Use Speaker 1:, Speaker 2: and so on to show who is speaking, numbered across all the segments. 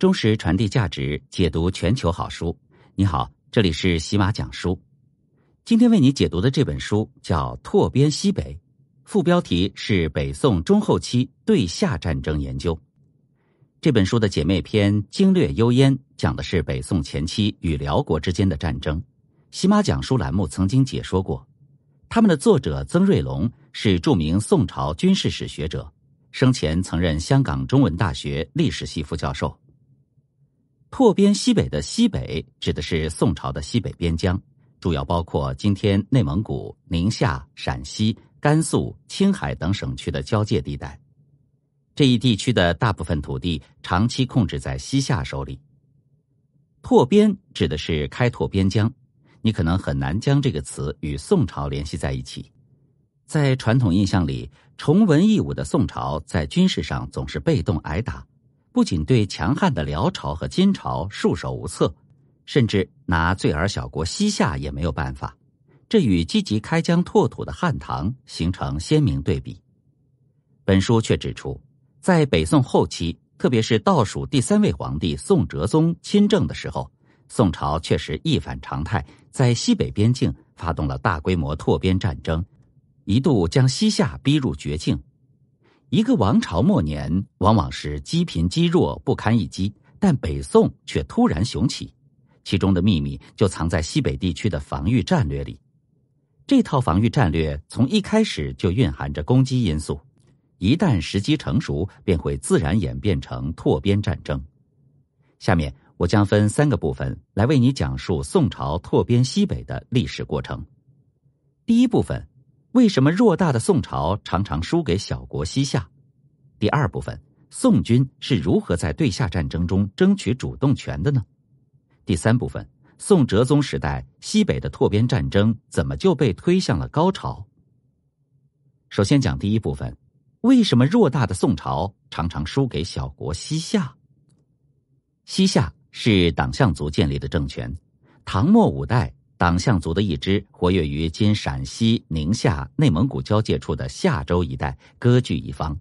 Speaker 1: 忠实传递价值，解读全球好书。你好，这里是喜马讲书。今天为你解读的这本书叫《拓边西北》，副标题是《北宋中后期对夏战争研究》。这本书的姐妹篇《经略幽燕》讲的是北宋前期与辽国之间的战争。喜马讲书栏目曾经解说过，他们的作者曾瑞龙是著名宋朝军事史学者，生前曾任香港中文大学历史系副教授。拓边西北的西北指的是宋朝的西北边疆，主要包括今天内蒙古、宁夏、陕西、甘肃、青海等省区的交界地带。这一地区的大部分土地长期控制在西夏手里。拓边指的是开拓边疆，你可能很难将这个词与宋朝联系在一起。在传统印象里，崇文抑武的宋朝在军事上总是被动挨打。不仅对强悍的辽朝和金朝束手无策，甚至拿蕞而小国西夏也没有办法。这与积极开疆拓土的汉唐形成鲜明对比。本书却指出，在北宋后期，特别是倒数第三位皇帝宋哲宗亲政的时候，宋朝确实一反常态，在西北边境发动了大规模拓边战争，一度将西夏逼入绝境。一个王朝末年，往往是积贫积弱、不堪一击，但北宋却突然雄起，其中的秘密就藏在西北地区的防御战略里。这套防御战略从一开始就蕴含着攻击因素，一旦时机成熟，便会自然演变成拓边战争。下面我将分三个部分来为你讲述宋朝拓边西北的历史过程。第一部分。为什么偌大的宋朝常常输给小国西夏？第二部分，宋军是如何在对夏战争中争取主动权的呢？第三部分，宋哲宗时代西北的拓边战争怎么就被推向了高潮？首先讲第一部分，为什么偌大的宋朝常常输给小国西夏？西夏是党项族建立的政权，唐末五代。党项族的一支活跃于今陕西、宁夏、内蒙古交界处的夏州一带，割据一方。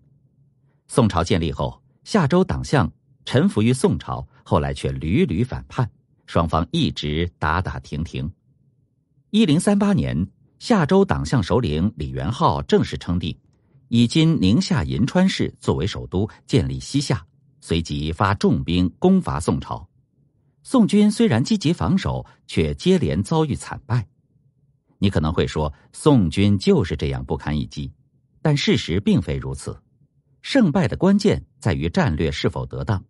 Speaker 1: 宋朝建立后，夏州党项臣服于宋朝，后来却屡屡反叛，双方一直打打停停。一零三八年，夏州党项首领李元昊正式称帝，以今宁夏银川市作为首都，建立西夏，随即发重兵攻伐宋朝。宋军虽然积极防守，却接连遭遇惨败。你可能会说，宋军就是这样不堪一击，但事实并非如此。胜败的关键在于战略是否得当。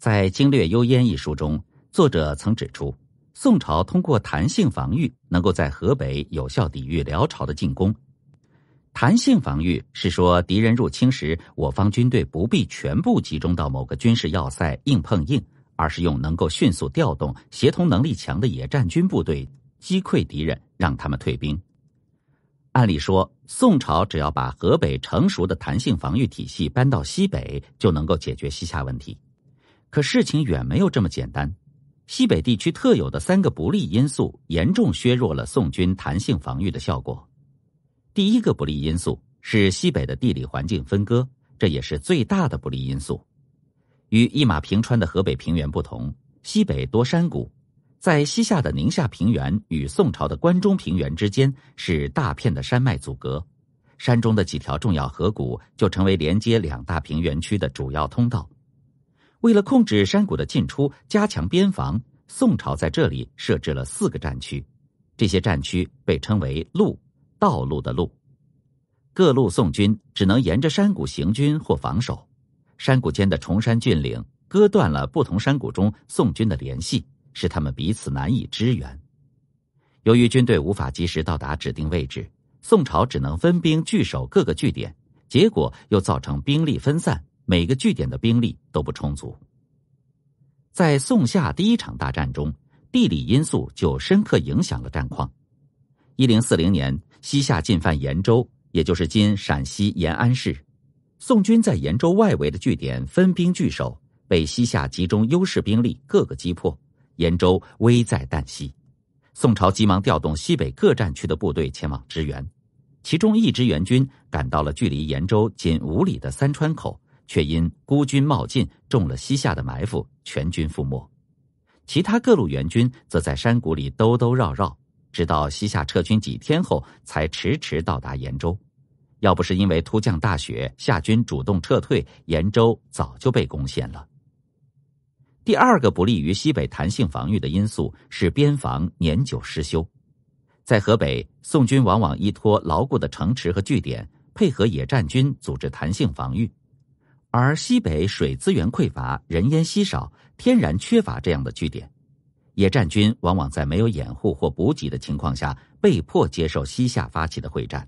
Speaker 1: 在《经略幽燕》一书中，作者曾指出，宋朝通过弹性防御，能够在河北有效抵御辽朝的进攻。弹性防御是说，敌人入侵时，我方军队不必全部集中到某个军事要塞硬碰硬。而是用能够迅速调动、协同能力强的野战军部队击溃敌人，让他们退兵。按理说，宋朝只要把河北成熟的弹性防御体系搬到西北，就能够解决西夏问题。可事情远没有这么简单。西北地区特有的三个不利因素，严重削弱了宋军弹性防御的效果。第一个不利因素是西北的地理环境分割，这也是最大的不利因素。与一马平川的河北平原不同，西北多山谷，在西夏的宁夏平原与宋朝的关中平原之间是大片的山脉阻隔，山中的几条重要河谷就成为连接两大平原区的主要通道。为了控制山谷的进出，加强边防，宋朝在这里设置了四个战区，这些战区被称为“路”，道路的“路”，各路宋军只能沿着山谷行军或防守。山谷间的崇山峻岭割断了不同山谷中宋军的联系，使他们彼此难以支援。由于军队无法及时到达指定位置，宋朝只能分兵据守各个据点，结果又造成兵力分散，每个据点的兵力都不充足。在宋夏第一场大战中，地理因素就深刻影响了战况。一零四零年，西夏进犯延州，也就是今陕西延安市。宋军在延州外围的据点分兵据守，被西夏集中优势兵力各个击破，延州危在旦夕。宋朝急忙调动西北各战区的部队前往支援，其中一支援军赶到了距离延州仅五里的三川口，却因孤军冒进，中了西夏的埋伏，全军覆没。其他各路援军则在山谷里兜兜绕绕，直到西夏撤军几天后，才迟迟到达延州。要不是因为突降大雪，夏军主动撤退，延州早就被攻陷了。第二个不利于西北弹性防御的因素是边防年久失修。在河北，宋军往往依托牢固的城池和据点，配合野战军组织弹性防御；而西北水资源匮乏，人烟稀少，天然缺乏这样的据点。野战军往往在没有掩护或补给的情况下，被迫接受西夏发起的会战。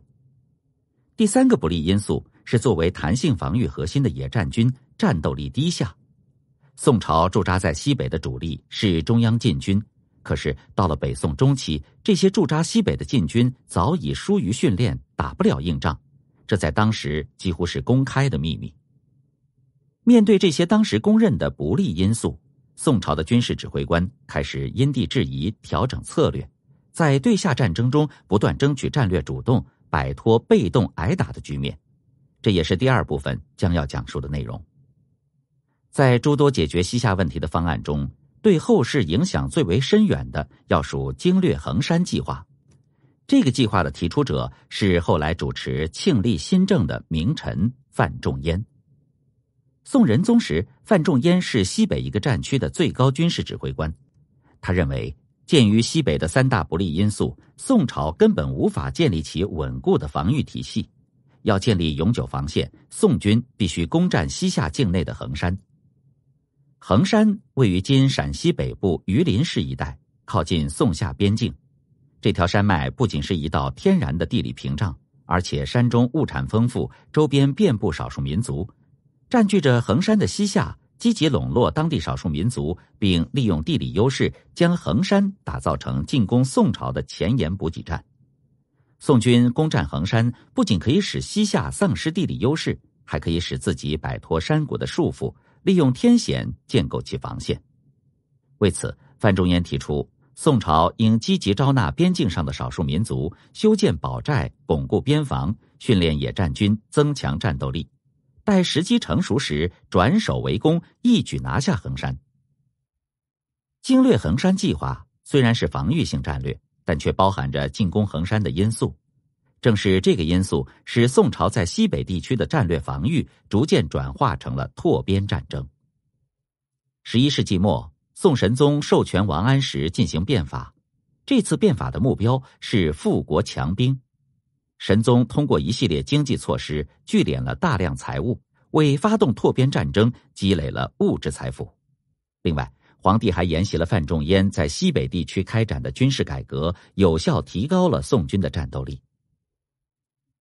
Speaker 1: 第三个不利因素是，作为弹性防御核心的野战军战斗力低下。宋朝驻扎在西北的主力是中央禁军，可是到了北宋中期，这些驻扎西北的禁军早已疏于训练，打不了硬仗，这在当时几乎是公开的秘密。面对这些当时公认的不利因素，宋朝的军事指挥官开始因地制宜调整策略，在对下战争中不断争取战略主动。摆脱被动挨打的局面，这也是第二部分将要讲述的内容。在诸多解决西夏问题的方案中，对后世影响最为深远的要属经略衡山计划。这个计划的提出者是后来主持庆历新政的名臣范仲淹。宋仁宗时，范仲淹是西北一个战区的最高军事指挥官，他认为。鉴于西北的三大不利因素，宋朝根本无法建立起稳固的防御体系。要建立永久防线，宋军必须攻占西夏境内的衡山。衡山位于今陕西北部榆林市一带，靠近宋夏边境。这条山脉不仅是一道天然的地理屏障，而且山中物产丰富，周边遍布少数民族，占据着衡山的西夏。积极笼络当地少数民族，并利用地理优势，将衡山打造成进攻宋朝的前沿补给站。宋军攻占衡山，不仅可以使西夏丧失地理优势，还可以使自己摆脱山谷的束缚，利用天险建构起防线。为此，范仲淹提出，宋朝应积极招纳边境上的少数民族，修建堡寨，巩固边防，训练野战军，增强战斗力。待时机成熟时，转守为攻，一举拿下衡山。经略衡山计划虽然是防御性战略，但却包含着进攻衡山的因素。正是这个因素，使宋朝在西北地区的战略防御逐渐转化成了拓边战争。十一世纪末，宋神宗授权王安石进行变法。这次变法的目标是富国强兵。神宗通过一系列经济措施，聚敛了大量财物，为发动拓边战争积累了物质财富。另外，皇帝还沿袭了范仲淹在西北地区开展的军事改革，有效提高了宋军的战斗力。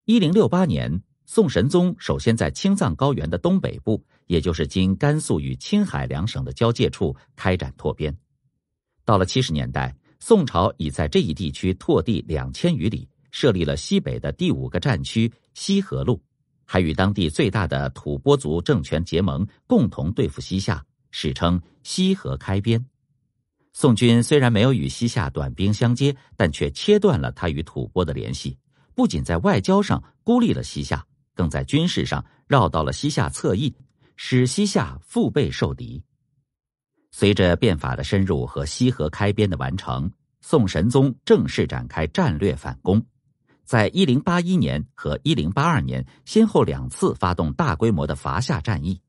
Speaker 1: 一零六八年，宋神宗首先在青藏高原的东北部，也就是今甘肃与青海两省的交界处开展拓边。到了七十年代，宋朝已在这一地区拓地两千余里。设立了西北的第五个战区西河路，还与当地最大的吐蕃族政权结盟，共同对付西夏，史称西河开边。宋军虽然没有与西夏短兵相接，但却切断了他与吐蕃的联系，不仅在外交上孤立了西夏，更在军事上绕到了西夏侧翼，使西夏腹背受敌。随着变法的深入和西河开边的完成，宋神宗正式展开战略反攻。在一零八一年和一零八二年，先后两次发动大规模的伐夏战役。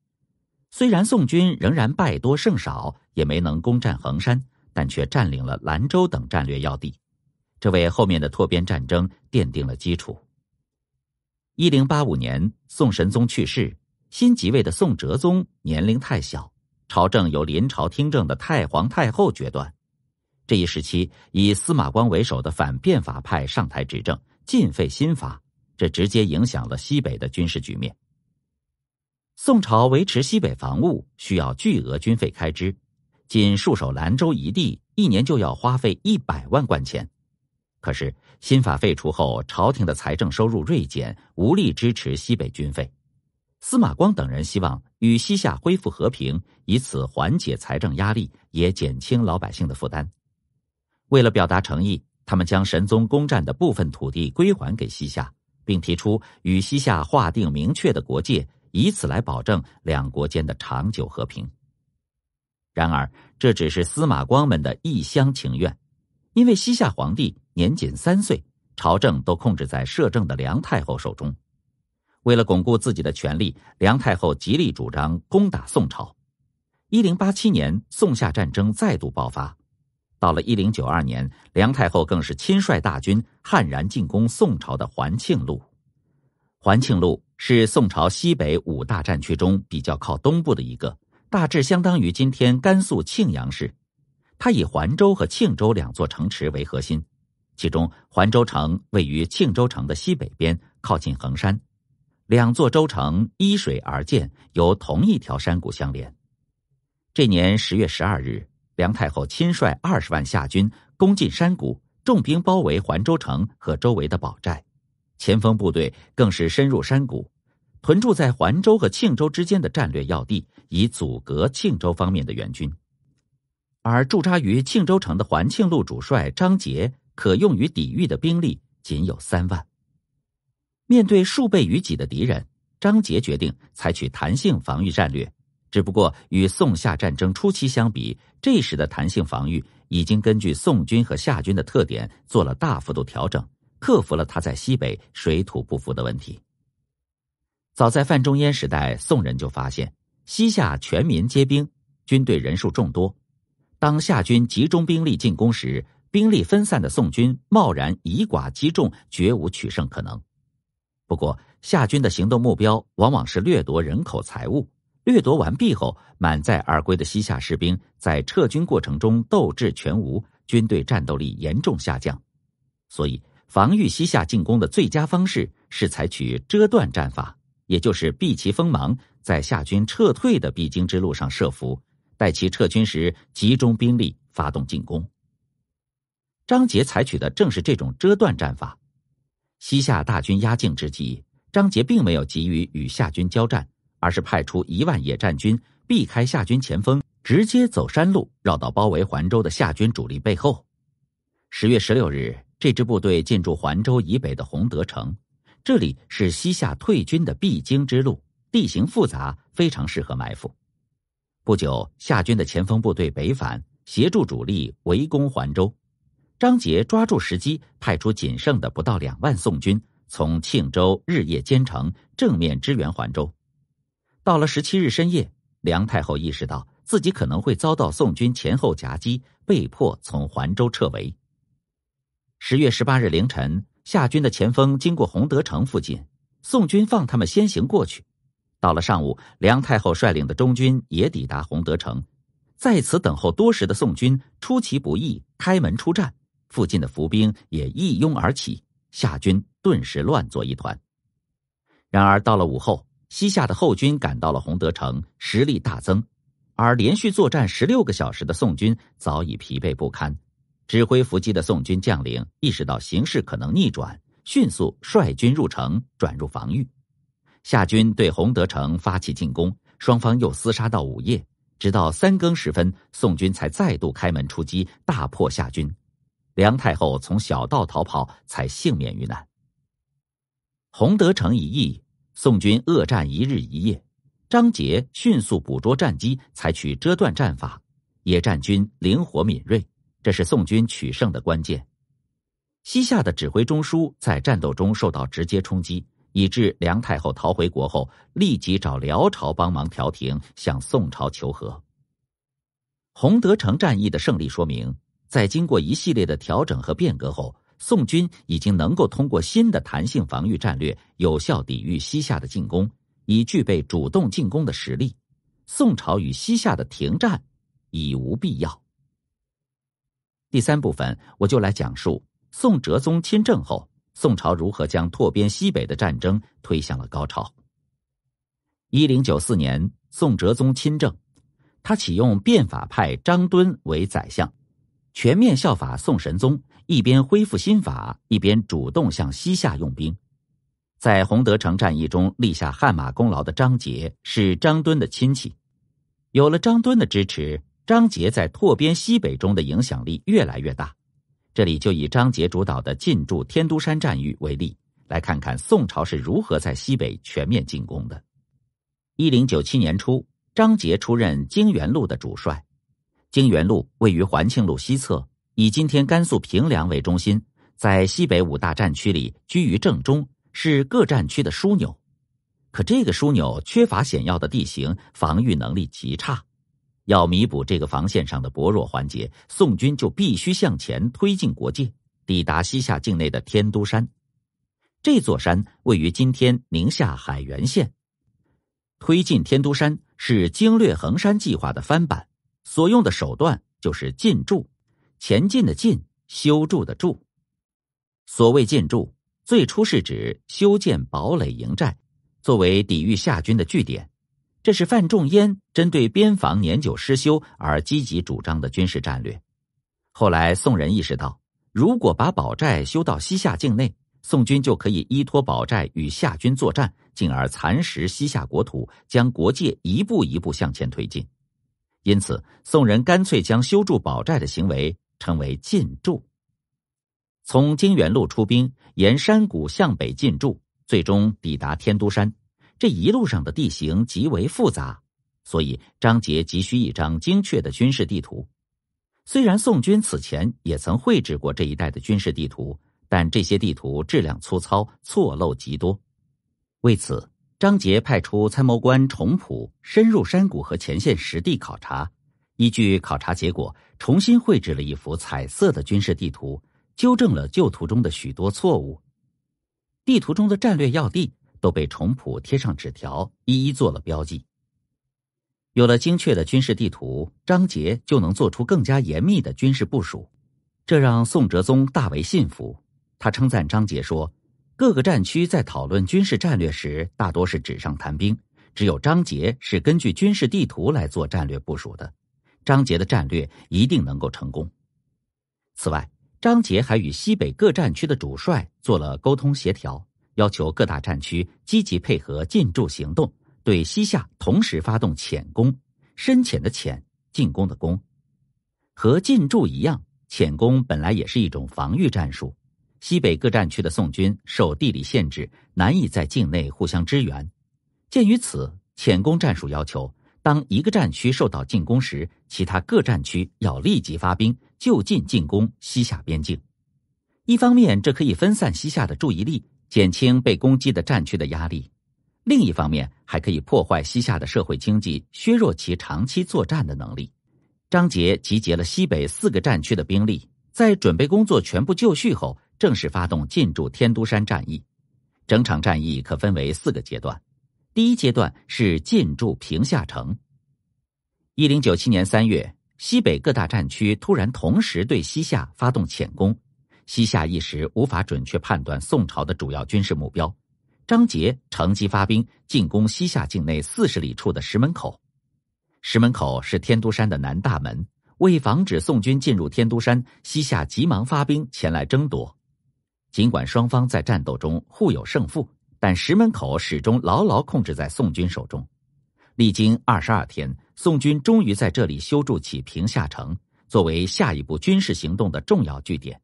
Speaker 1: 虽然宋军仍然败多胜少，也没能攻占衡山，但却占领了兰州等战略要地，这为后面的拓边战争奠定了基础。一零八五年，宋神宗去世，新即位的宋哲宗年龄太小，朝政由临朝听政的太皇太后决断。这一时期，以司马光为首的反变法派上台执政。禁废新法，这直接影响了西北的军事局面。宋朝维持西北防务需要巨额军费开支，仅戍守兰州一地，一年就要花费一百万贯钱。可是新法废除后，朝廷的财政收入锐减，无力支持西北军费。司马光等人希望与西夏恢复和平，以此缓解财政压力，也减轻老百姓的负担。为了表达诚意。他们将神宗攻占的部分土地归还给西夏，并提出与西夏划定明确的国界，以此来保证两国间的长久和平。然而，这只是司马光们的一厢情愿，因为西夏皇帝年仅三岁，朝政都控制在摄政的梁太后手中。为了巩固自己的权力，梁太后极力主张攻打宋朝。一零八七年，宋夏战争再度爆发。到了一零九二年，梁太后更是亲率大军悍然进攻宋朝的环庆路。环庆路是宋朝西北五大战区中比较靠东部的一个，大致相当于今天甘肃庆阳市。它以环州和庆州两座城池为核心，其中环州城位于庆州城的西北边，靠近衡山。两座州城依水而建，由同一条山谷相连。这年十月十二日。梁太后亲率二十万夏军攻进山谷，重兵包围环州城和周围的堡寨，前锋部队更是深入山谷，屯驻在环州和庆州之间的战略要地，以阻隔庆州方面的援军。而驻扎于庆州城的环庆路主帅张杰，可用于抵御的兵力仅有三万。面对数倍于己的敌人，张杰决定采取弹性防御战略。只不过与宋夏战争初期相比，这时的弹性防御已经根据宋军和夏军的特点做了大幅度调整，克服了他在西北水土不服的问题。早在范仲淹时代，宋人就发现西夏全民皆兵，军队人数众多。当夏军集中兵力进攻时，兵力分散的宋军贸然以寡击众，绝无取胜可能。不过，夏军的行动目标往往是掠夺人口财物。掠夺完毕后，满载而归的西夏士兵在撤军过程中斗志全无，军队战斗力严重下降。所以，防御西夏进攻的最佳方式是采取遮断战法，也就是避其锋芒，在夏军撤退的必经之路上设伏，待其撤军时集中兵力发动进攻。张杰采取的正是这种遮断战法。西夏大军压境之际，张杰并没有急于与夏军交战。而是派出一万野战军，避开夏军前锋，直接走山路绕到包围环州的夏军主力背后。十月十六日，这支部队进驻环州以北的洪德城，这里是西夏退军的必经之路，地形复杂，非常适合埋伏。不久，夏军的前锋部队北返，协助主力围攻环州。张杰抓住时机，派出仅剩的不到两万宋军，从庆州日夜兼程，正面支援环州。到了十七日深夜，梁太后意识到自己可能会遭到宋军前后夹击，被迫从环州撤围。十月十八日凌晨，夏军的前锋经过洪德城附近，宋军放他们先行过去。到了上午，梁太后率领的中军也抵达洪德城，在此等候多时的宋军出其不意开门出战，附近的伏兵也一拥而起，夏军顿时乱作一团。然而到了午后。西夏的后军赶到了洪德城，实力大增，而连续作战十六个小时的宋军早已疲惫不堪。指挥伏击的宋军将领意识到形势可能逆转，迅速率军入城，转入防御。夏军对洪德城发起进攻，双方又厮杀到午夜，直到三更时分，宋军才再度开门出击，大破夏军。梁太后从小道逃跑，才幸免于难。洪德城一役。宋军恶战一日一夜，张杰迅速捕捉战机，采取遮断战法。野战军灵活敏锐，这是宋军取胜的关键。西夏的指挥中枢在战斗中受到直接冲击，以致梁太后逃回国后，立即找辽朝帮忙调停，向宋朝求和。洪德城战役的胜利说明，在经过一系列的调整和变革后。宋军已经能够通过新的弹性防御战略，有效抵御西夏的进攻，已具备主动进攻的实力。宋朝与西夏的停战已无必要。第三部分，我就来讲述宋哲宗亲政后，宋朝如何将拓边西北的战争推向了高潮。一零九四年，宋哲宗亲政，他启用变法派张敦为宰相，全面效法宋神宗。一边恢复新法，一边主动向西夏用兵，在洪德城战役中立下汗马功劳的张杰是张敦的亲戚，有了张敦的支持，张杰在拓边西北中的影响力越来越大。这里就以张杰主导的进驻天都山战役为例，来看看宋朝是如何在西北全面进攻的。一零九七年初，张杰出任泾原路的主帅，泾原路位于环庆路西侧。以今天甘肃平凉为中心，在西北五大战区里居于正中，是各战区的枢纽。可这个枢纽缺乏险要的地形，防御能力极差。要弥补这个防线上的薄弱环节，宋军就必须向前推进国界，抵达西夏境内的天都山。这座山位于今天宁夏海原县。推进天都山是经略横山计划的翻版，所用的手段就是进驻。前进的进，修筑的筑。所谓建筑，最初是指修建堡垒营寨，作为抵御夏军的据点。这是范仲淹针对边防年久失修而积极主张的军事战略。后来，宋人意识到，如果把堡寨修到西夏境内，宋军就可以依托堡寨与夏军作战，进而蚕食西夏国土，将国界一步一步向前推进。因此，宋人干脆将修筑堡寨的行为。称为进驻，从金原路出兵，沿山谷向北进驻，最终抵达天都山。这一路上的地形极为复杂，所以张杰急需一张精确的军事地图。虽然宋军此前也曾绘制过这一带的军事地图，但这些地图质量粗糙，错漏极多。为此，张杰派出参谋官崇普深入山谷和前线实地考察。依据考察结果，重新绘制了一幅彩色的军事地图，纠正了旧图中的许多错误。地图中的战略要地都被重普贴上纸条，一一做了标记。有了精确的军事地图，张杰就能做出更加严密的军事部署，这让宋哲宗大为信服。他称赞张杰说：“各个战区在讨论军事战略时，大多是纸上谈兵，只有张杰是根据军事地图来做战略部署的。”张杰的战略一定能够成功。此外，张杰还与西北各战区的主帅做了沟通协调，要求各大战区积极配合进驻行动，对西夏同时发动浅攻、深浅的浅进攻的攻，和进驻一样，浅攻本来也是一种防御战术。西北各战区的宋军受地理限制，难以在境内互相支援。鉴于此，潜攻战术要求。当一个战区受到进攻时，其他各战区要立即发兵就近进攻西夏边境。一方面，这可以分散西夏的注意力，减轻被攻击的战区的压力；另一方面，还可以破坏西夏的社会经济，削弱其长期作战的能力。张杰集结了西北四个战区的兵力，在准备工作全部就绪后，正式发动进驻天都山战役。整场战役可分为四个阶段。第一阶段是进驻平夏城。一零九七年三月，西北各大战区突然同时对西夏发动潜攻，西夏一时无法准确判断宋朝的主要军事目标。张杰乘机发兵进攻西夏境内四十里处的石门口。石门口是天都山的南大门，为防止宋军进入天都山，西夏急忙发兵前来争夺。尽管双方在战斗中互有胜负。但石门口始终牢牢控制在宋军手中，历经二十二天，宋军终于在这里修筑起平下城，作为下一步军事行动的重要据点。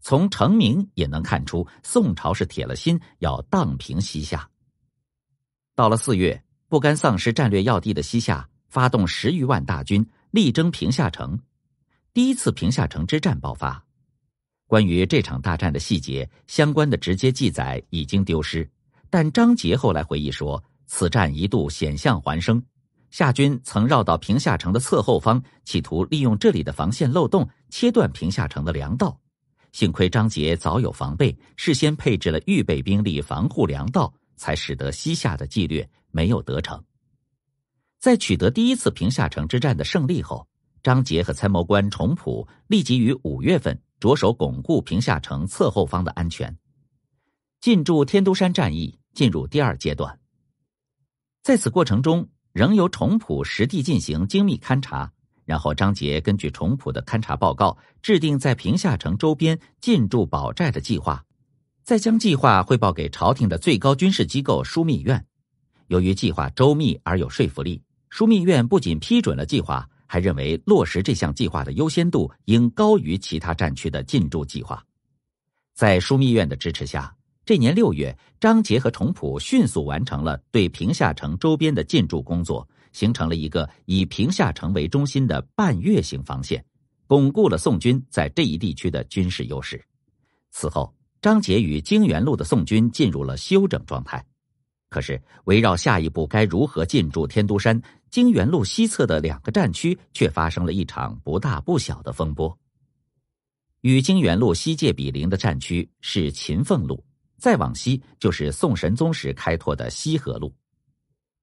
Speaker 1: 从成名也能看出，宋朝是铁了心要荡平西夏。到了四月，不甘丧失战略要地的西夏，发动十余万大军，力争平下城。第一次平下城之战爆发。关于这场大战的细节，相关的直接记载已经丢失。但张杰后来回忆说，此战一度险象环生，夏军曾绕到平夏城的侧后方，企图利用这里的防线漏洞切断平夏城的粮道。幸亏张杰早有防备，事先配置了预备兵力防护粮道，才使得西夏的计略没有得逞。在取得第一次平夏城之战的胜利后，张杰和参谋官崇普立即于五月份着手巩固平夏城侧后方的安全，进驻天都山战役。进入第二阶段，在此过程中，仍由崇普实地进行精密勘察，然后张杰根据重普的勘察报告，制定在平夏城周边进驻保寨的计划，再将计划汇报给朝廷的最高军事机构枢密院。由于计划周密而有说服力，枢密院不仅批准了计划，还认为落实这项计划的优先度应高于其他战区的进驻计划。在枢密院的支持下。这年六月，张杰和崇普迅速完成了对平夏城周边的进驻工作，形成了一个以平夏城为中心的半月形防线，巩固了宋军在这一地区的军事优势。此后，张杰与泾原路的宋军进入了休整状态。可是，围绕下一步该如何进驻天都山、泾原路西侧的两个战区，却发生了一场不大不小的风波。与泾原路西界比邻的战区是秦凤路。再往西就是宋神宗时开拓的西河路。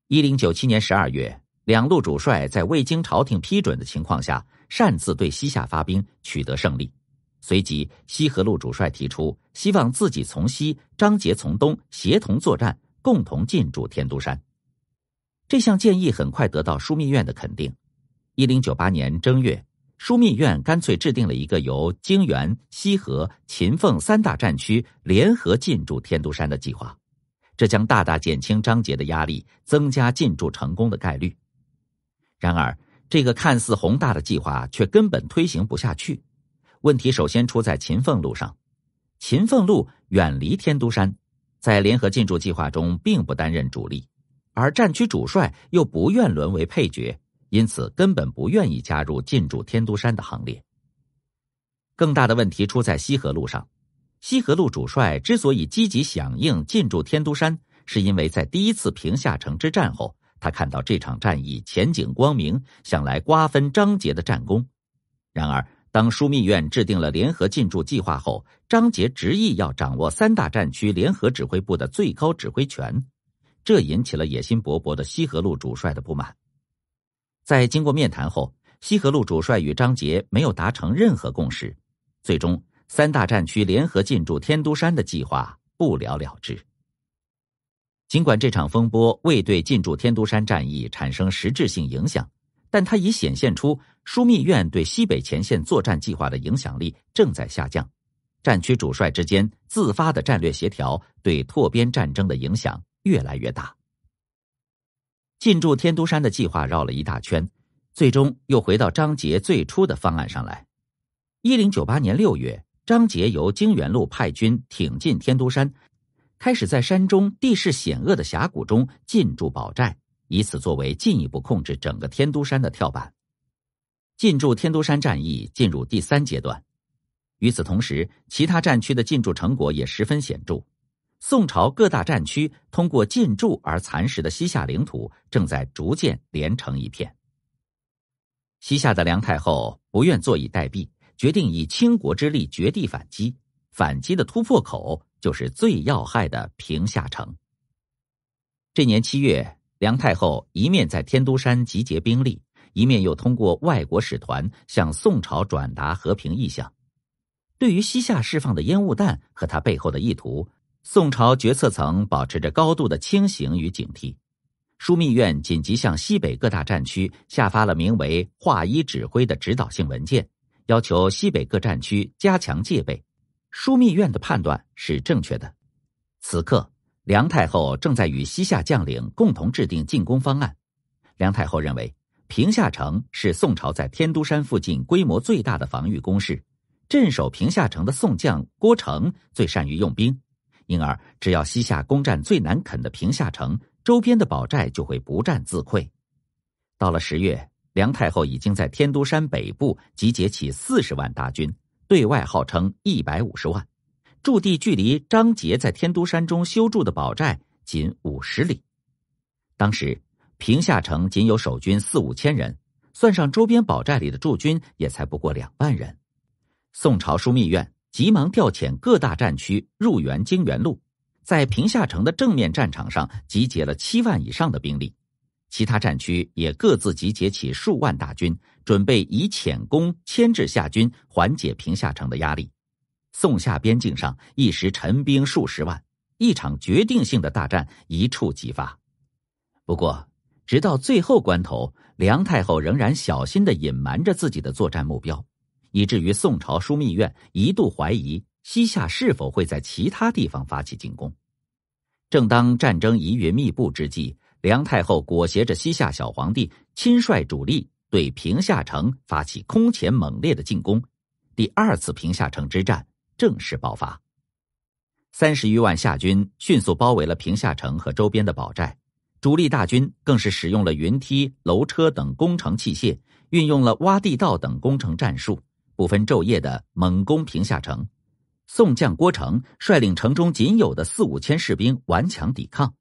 Speaker 1: 一零九七年十二月，两路主帅在未经朝廷批准的情况下，擅自对西夏发兵，取得胜利。随即，西河路主帅提出，希望自己从西，张杰从东，协同作战，共同进驻天都山。这项建议很快得到枢密院的肯定。一零九八年正月。枢密院干脆制定了一个由泾原、西河、秦凤三大战区联合进驻天都山的计划，这将大大减轻张杰的压力，增加进驻成功的概率。然而，这个看似宏大的计划却根本推行不下去。问题首先出在秦凤路上，秦凤路远离天都山，在联合进驻计划中并不担任主力，而战区主帅又不愿沦为配角。因此，根本不愿意加入进驻天都山的行列。更大的问题出在西河路上。西河路主帅之所以积极响应进驻天都山，是因为在第一次平夏城之战后，他看到这场战役前景光明，想来瓜分张杰的战功。然而，当枢密院制定了联合进驻计划后，张杰执意要掌握三大战区联合指挥部的最高指挥权，这引起了野心勃勃的西河路主帅的不满。在经过面谈后，西河路主帅与张杰没有达成任何共识，最终三大战区联合进驻天都山的计划不了了之。尽管这场风波未对进驻天都山战役产生实质性影响，但它已显现出枢密院对西北前线作战计划的影响力正在下降，战区主帅之间自发的战略协调对拓边战争的影响越来越大。进驻天都山的计划绕了一大圈，最终又回到张杰最初的方案上来。一零九八年六月，张杰由泾原路派军挺进天都山，开始在山中地势险恶的峡谷中进驻堡寨，以此作为进一步控制整个天都山的跳板。进驻天都山战役进入第三阶段。与此同时，其他战区的进驻成果也十分显著。宋朝各大战区通过进驻而蚕食的西夏领土正在逐渐连成一片。西夏的梁太后不愿坐以待毙，决定以倾国之力绝地反击。反击的突破口就是最要害的平夏城。这年七月，梁太后一面在天都山集结兵力，一面又通过外国使团向宋朝转达和平意向。对于西夏释放的烟雾弹和他背后的意图。宋朝决策层保持着高度的清醒与警惕，枢密院紧急向西北各大战区下发了名为“化一指挥”的指导性文件，要求西北各战区加强戒备。枢密院的判断是正确的。此刻，梁太后正在与西夏将领共同制定进攻方案。梁太后认为，平夏城是宋朝在天都山附近规模最大的防御工事，镇守平夏城的宋将郭成最善于用兵。因而，只要西夏攻占最难啃的平夏城，周边的宝寨就会不战自溃。到了十月，梁太后已经在天都山北部集结起四十万大军，对外号称一百五十万，驻地距离张杰在天都山中修筑的宝寨仅五十里。当时，平夏城仅有守军四五千人，算上周边宝寨里的驻军，也才不过两万人。宋朝枢密院。急忙调遣各大战区入援京原路，在平夏城的正面战场上集结了七万以上的兵力，其他战区也各自集结起数万大军，准备以浅攻牵制夏军，缓解平夏城的压力。宋夏边境上一时陈兵数十万，一场决定性的大战一触即发。不过，直到最后关头，梁太后仍然小心的隐瞒着自己的作战目标。以至于宋朝枢密院一度怀疑西夏是否会在其他地方发起进攻。正当战争疑云密布之际，梁太后裹挟着西夏小皇帝，亲率主力对平夏城发起空前猛烈的进攻。第二次平夏城之战正式爆发，三十余万夏军迅速包围了平夏城和周边的堡寨，主力大军更是使用了云梯、楼车等工程器械，运用了挖地道等工程战术。不分昼夜的猛攻平夏城，宋将郭成率领城中仅有的四五千士兵顽强抵抗。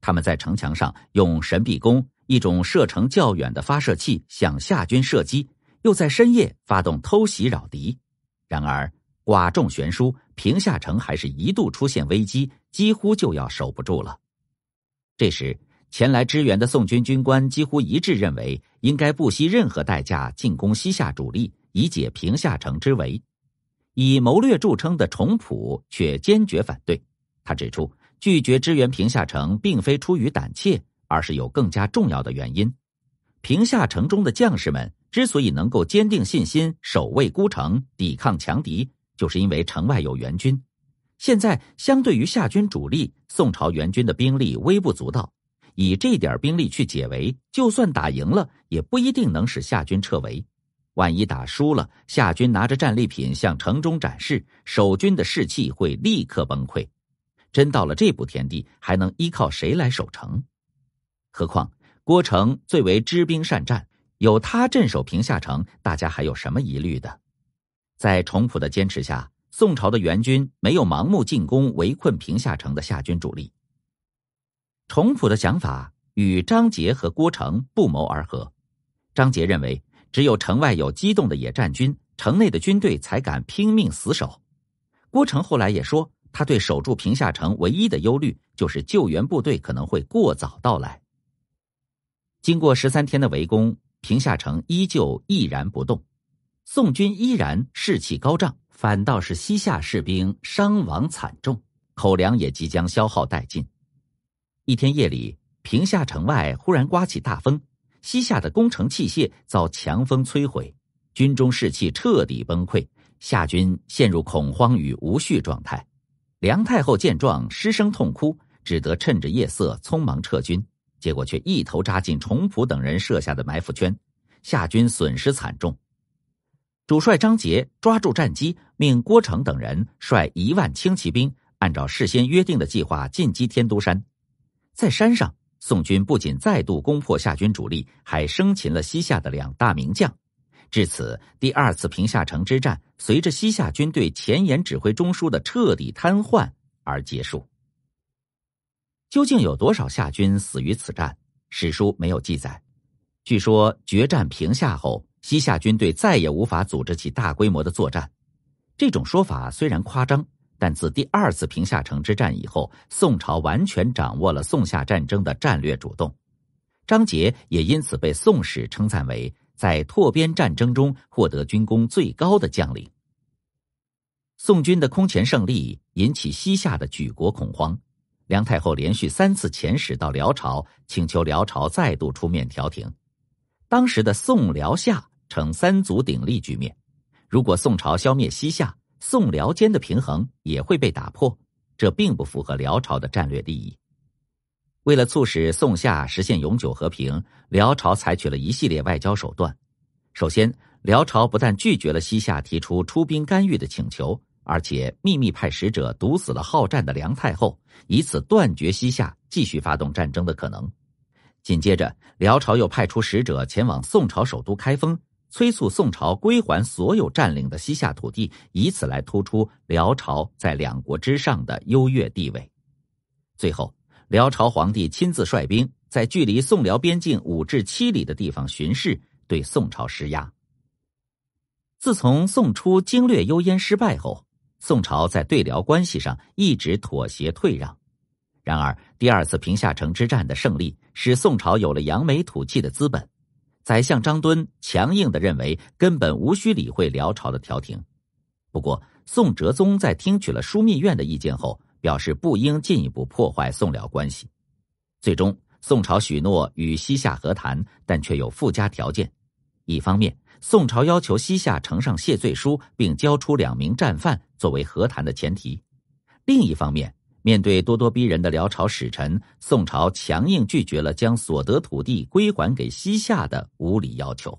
Speaker 1: 他们在城墙上用神臂弓一种射程较远的发射器向夏军射击，又在深夜发动偷袭扰敌。然而寡众悬殊，平夏城还是一度出现危机，几乎就要守不住了。这时前来支援的宋军军官几乎一致认为，应该不惜任何代价进攻西夏主力。以解平下城之围，以谋略著称的崇朴却坚决反对。他指出，拒绝支援平下城并非出于胆怯，而是有更加重要的原因。平下城中的将士们之所以能够坚定信心，守卫孤城，抵抗强敌，就是因为城外有援军。现在，相对于夏军主力，宋朝援军的兵力微不足道。以这点兵力去解围，就算打赢了，也不一定能使夏军撤围。万一打输了，夏军拿着战利品向城中展示，守军的士气会立刻崩溃。真到了这步田地，还能依靠谁来守城？何况郭城最为知兵善战，有他镇守平夏城，大家还有什么疑虑的？在崇朴的坚持下，宋朝的援军没有盲目进攻围困平夏城的夏军主力。崇朴的想法与张杰和郭成不谋而合。张杰认为。只有城外有机动的野战军，城内的军队才敢拼命死守。郭成后来也说，他对守住平夏城唯一的忧虑就是救援部队可能会过早到来。经过十三天的围攻，平夏城依旧屹然不动，宋军依然士气高涨，反倒是西夏士兵伤亡惨重，口粮也即将消耗殆尽。一天夜里，平夏城外忽然刮起大风。西夏的攻城器械遭强风摧毁，军中士气彻底崩溃，夏军陷入恐慌与无序状态。梁太后见状失声痛哭，只得趁着夜色匆忙撤军，结果却一头扎进崇普等人设下的埋伏圈，夏军损失惨重。主帅张杰抓住战机，命郭成等人率一万轻骑兵，按照事先约定的计划进击天都山，在山上。宋军不仅再度攻破夏军主力，还生擒了西夏的两大名将。至此，第二次平夏城之战随着西夏军队前沿指挥中枢的彻底瘫痪而结束。究竟有多少夏军死于此战？史书没有记载。据说决战平夏后，西夏军队再也无法组织起大规模的作战。这种说法虽然夸张。但自第二次平夏城之战以后，宋朝完全掌握了宋夏战争的战略主动，张杰也因此被宋史称赞为在拓边战争中获得军功最高的将领。宋军的空前胜利引起西夏的举国恐慌，梁太后连续三次遣使到辽朝请求辽朝再度出面调停。当时的宋辽夏呈三足鼎立局面，如果宋朝消灭西夏。宋辽间的平衡也会被打破，这并不符合辽朝的战略利益。为了促使宋夏实现永久和平，辽朝采取了一系列外交手段。首先，辽朝不但拒绝了西夏提出出兵干预的请求，而且秘密派使者毒死了好战的梁太后，以此断绝西夏继续发动战争的可能。紧接着，辽朝又派出使者前往宋朝首都开封。催促宋朝归还所有占领的西夏土地，以此来突出辽朝在两国之上的优越地位。最后，辽朝皇帝亲自率兵在距离宋辽边境五至七里的地方巡视，对宋朝施压。自从宋初经略幽燕失败后，宋朝在对辽关系上一直妥协退让。然而，第二次平夏城之战的胜利，使宋朝有了扬眉吐气的资本。宰相张敦强硬的认为，根本无需理会辽朝的调停。不过，宋哲宗在听取了枢密院的意见后，表示不应进一步破坏宋辽关系。最终，宋朝许诺与西夏和谈，但却有附加条件：一方面，宋朝要求西夏呈上谢罪书，并交出两名战犯作为和谈的前提；另一方面。面对咄咄逼人的辽朝使臣，宋朝强硬拒绝了将所得土地归还给西夏的无理要求。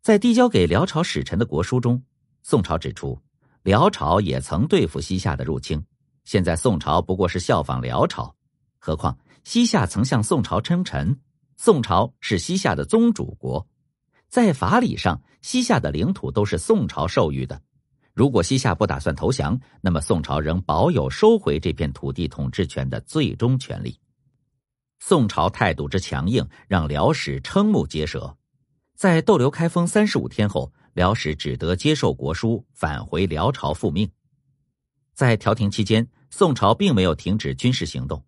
Speaker 1: 在递交给辽朝使臣的国书中，宋朝指出，辽朝也曾对付西夏的入侵，现在宋朝不过是效仿辽朝。何况西夏曾向宋朝称臣，宋朝是西夏的宗主国，在法理上，西夏的领土都是宋朝授予的。如果西夏不打算投降，那么宋朝仍保有收回这片土地统治权的最终权利。宋朝态度之强硬，让辽史瞠目结舌。在逗留开封三十五天后，辽史只得接受国书，返回辽朝复命。在调停期间，宋朝并没有停止军事行动。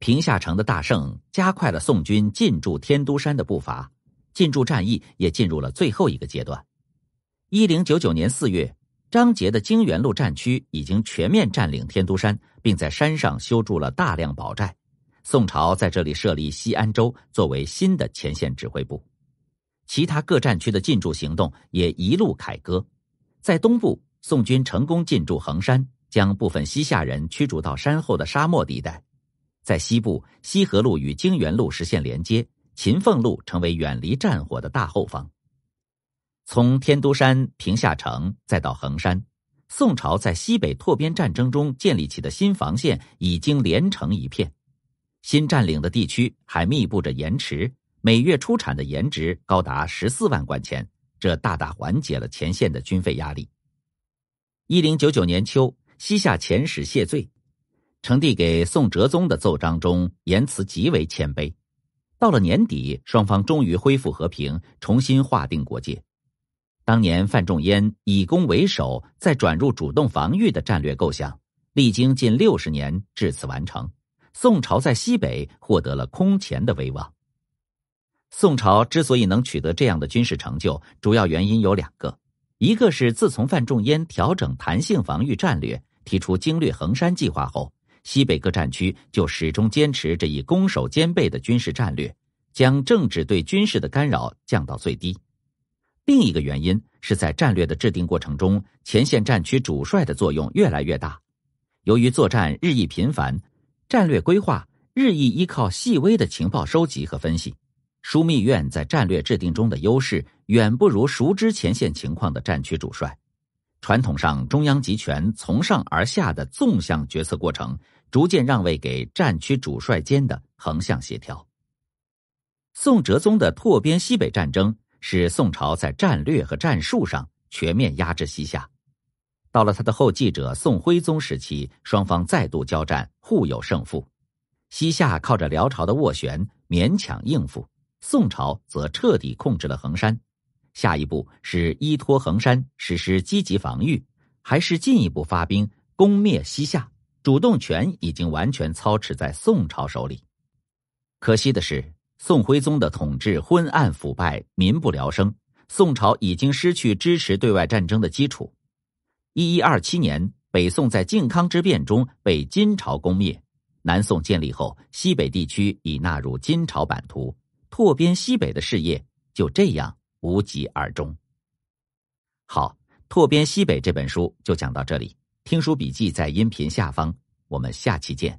Speaker 1: 平夏城的大胜加快了宋军进驻天都山的步伐，进驻战役也进入了最后一个阶段。一零九九年四月。张杰的泾原路战区已经全面占领天都山，并在山上修筑了大量堡寨。宋朝在这里设立西安州，作为新的前线指挥部。其他各战区的进驻行动也一路凯歌。在东部，宋军成功进驻衡山，将部分西夏人驱逐到山后的沙漠地带。在西部，西河路与泾原路实现连接，秦凤路成为远离战火的大后方。从天都山、平夏城再到衡山，宋朝在西北拓边战争中建立起的新防线已经连成一片。新占领的地区还密布着盐池，每月出产的盐值高达十四万贯钱，这大大缓解了前线的军费压力。一零九九年秋，西夏遣使谢罪，呈递给宋哲宗的奏章中言辞极为谦卑。到了年底，双方终于恢复和平，重新划定国界。当年范仲淹以攻为守，再转入主动防御的战略构想，历经近六十年，至此完成。宋朝在西北获得了空前的威望。宋朝之所以能取得这样的军事成就，主要原因有两个：一个是自从范仲淹调整弹性防御战略，提出经略衡山计划后，西北各战区就始终坚持这一攻守兼备的军事战略，将政治对军事的干扰降到最低。另一个原因是在战略的制定过程中，前线战区主帅的作用越来越大。由于作战日益频繁，战略规划日益依靠细微的情报收集和分析，枢密院在战略制定中的优势远不如熟知前线情况的战区主帅。传统上，中央集权从上而下的纵向决策过程，逐渐让位给战区主帅间的横向协调。宋哲宗的拓边西北战争。使宋朝在战略和战术上全面压制西夏。到了他的后继者宋徽宗时期，双方再度交战，互有胜负。西夏靠着辽朝的斡旋勉强应付，宋朝则彻底控制了衡山。下一步是依托衡山实施积极防御，还是进一步发兵攻灭西夏？主动权已经完全操持在宋朝手里。可惜的是。宋徽宗的统治昏暗腐败，民不聊生。宋朝已经失去支持对外战争的基础。一一二七年，北宋在靖康之变中被金朝攻灭。南宋建立后，西北地区已纳入金朝版图，拓边西北的事业就这样无疾而终。好，《拓边西北》这本书就讲到这里。听书笔记在音频下方，我们下期见。